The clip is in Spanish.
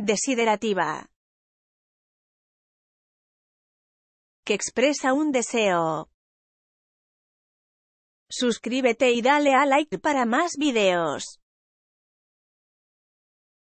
Desiderativa. Que expresa un deseo. Suscríbete y dale a like para más videos.